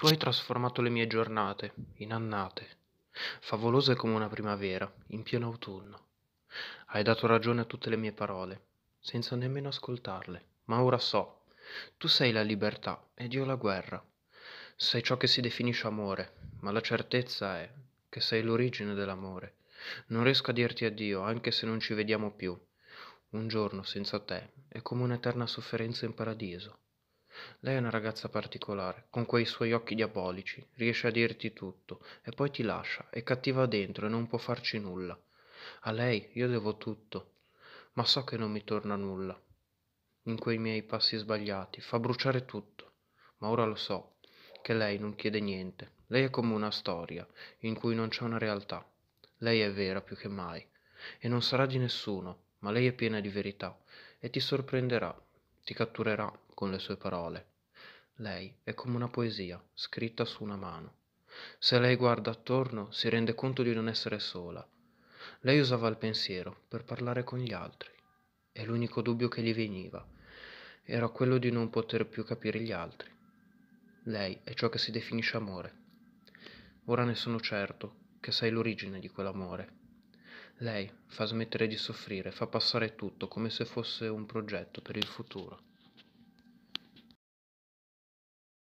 Tu hai trasformato le mie giornate in annate, favolose come una primavera, in pieno autunno. Hai dato ragione a tutte le mie parole, senza nemmeno ascoltarle, ma ora so. Tu sei la libertà ed io la guerra. Sei ciò che si definisce amore, ma la certezza è che sei l'origine dell'amore. Non riesco a dirti addio, anche se non ci vediamo più. Un giorno senza te è come un'eterna sofferenza in paradiso. Lei è una ragazza particolare, con quei suoi occhi diabolici, riesce a dirti tutto e poi ti lascia, è cattiva dentro e non può farci nulla. A lei io devo tutto, ma so che non mi torna nulla. In quei miei passi sbagliati fa bruciare tutto, ma ora lo so, che lei non chiede niente. Lei è come una storia in cui non c'è una realtà. Lei è vera più che mai e non sarà di nessuno, ma lei è piena di verità e ti sorprenderà ti catturerà con le sue parole. Lei è come una poesia scritta su una mano. Se lei guarda attorno si rende conto di non essere sola. Lei usava il pensiero per parlare con gli altri e l'unico dubbio che gli veniva era quello di non poter più capire gli altri. Lei è ciò che si definisce amore. Ora ne sono certo che sei l'origine di quell'amore. Lei fa smettere di soffrire, fa passare tutto, come se fosse un progetto per il futuro.